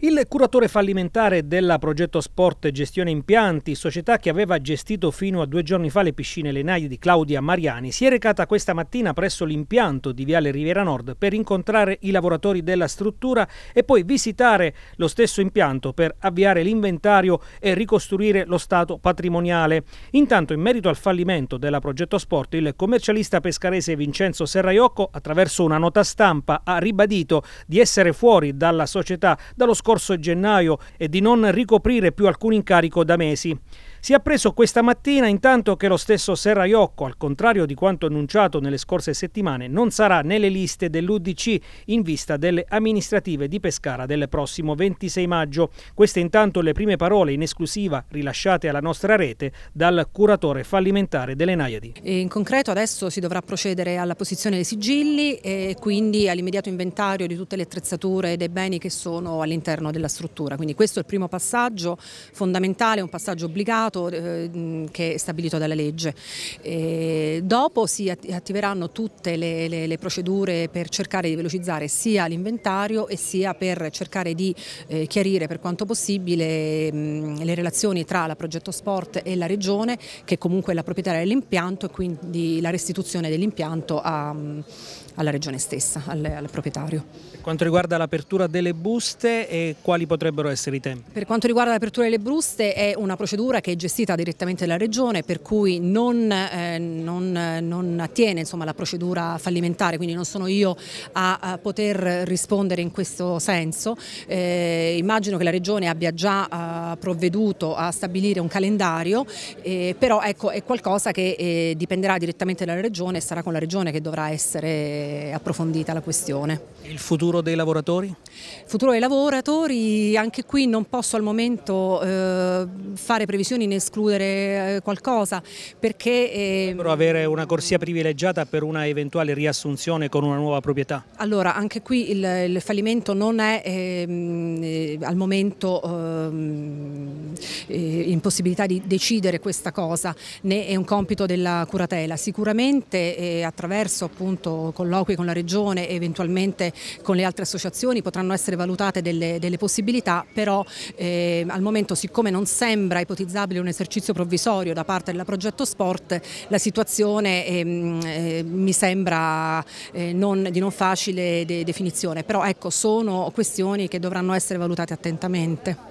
Il curatore fallimentare della Progetto Sport Gestione Impianti, società che aveva gestito fino a due giorni fa le piscine Lenaie di Claudia Mariani, si è recata questa mattina presso l'impianto di Viale Riviera Nord per incontrare i lavoratori della struttura e poi visitare lo stesso impianto per avviare l'inventario e ricostruire lo stato patrimoniale. Intanto, in merito al fallimento della Progetto Sport, il commercialista pescarese Vincenzo Serraiocco, attraverso una nota stampa, ha ribadito di essere fuori dalla società dallo scopo scorso gennaio e di non ricoprire più alcun incarico da mesi si è appreso questa mattina intanto che lo stesso Serraiocco, al contrario di quanto annunciato nelle scorse settimane, non sarà nelle liste dell'UDC in vista delle amministrative di Pescara del prossimo 26 maggio. Queste intanto le prime parole in esclusiva rilasciate alla nostra rete dal curatore fallimentare delle Naiadi. In concreto adesso si dovrà procedere alla posizione dei sigilli e quindi all'immediato inventario di tutte le attrezzature e dei beni che sono all'interno della struttura. Quindi questo è il primo passaggio fondamentale, un passaggio obbligato dato eh, che è stabilito dalla legge. E dopo si attiveranno tutte le, le, le, procedure per cercare di velocizzare sia l'inventario e sia per cercare di eh, chiarire per quanto possibile mh, le relazioni tra la Progetto Sport e la Regione che comunque è la proprietaria dell'impianto e quindi la restituzione dell'impianto alla Regione stessa, al, al proprietario. Per quanto riguarda l'apertura delle buste, eh, quali potrebbero essere i tempi? Per quanto riguarda l'apertura delle buste è una procedura che gestita direttamente dalla Regione per cui non, eh, non, eh, non attiene insomma, la procedura fallimentare, quindi non sono io a, a poter rispondere in questo senso. Eh, immagino che la Regione abbia già eh, provveduto a stabilire un calendario, eh, però ecco, è qualcosa che eh, dipenderà direttamente dalla Regione e sarà con la Regione che dovrà essere approfondita la questione. Il futuro dei lavoratori? Il futuro dei lavoratori, anche qui non posso al momento fare previsioni in escludere eh, qualcosa. Perché, eh... avere una corsia privilegiata per una eventuale riassunzione con una nuova proprietà? Allora, anche qui il, il fallimento non è ehm, eh, al momento... Ehm, eh, impossibilità di decidere questa cosa né è un compito della curatela. Sicuramente eh, attraverso appunto, colloqui con la Regione e eventualmente con le altre associazioni potranno essere valutate delle, delle possibilità, però eh, al momento siccome non sembra ipotizzabile un esercizio provvisorio da parte della Progetto Sport, la situazione ehm, eh, mi sembra eh, non, di non facile de definizione, però ecco sono questioni che dovranno essere valutate attentamente.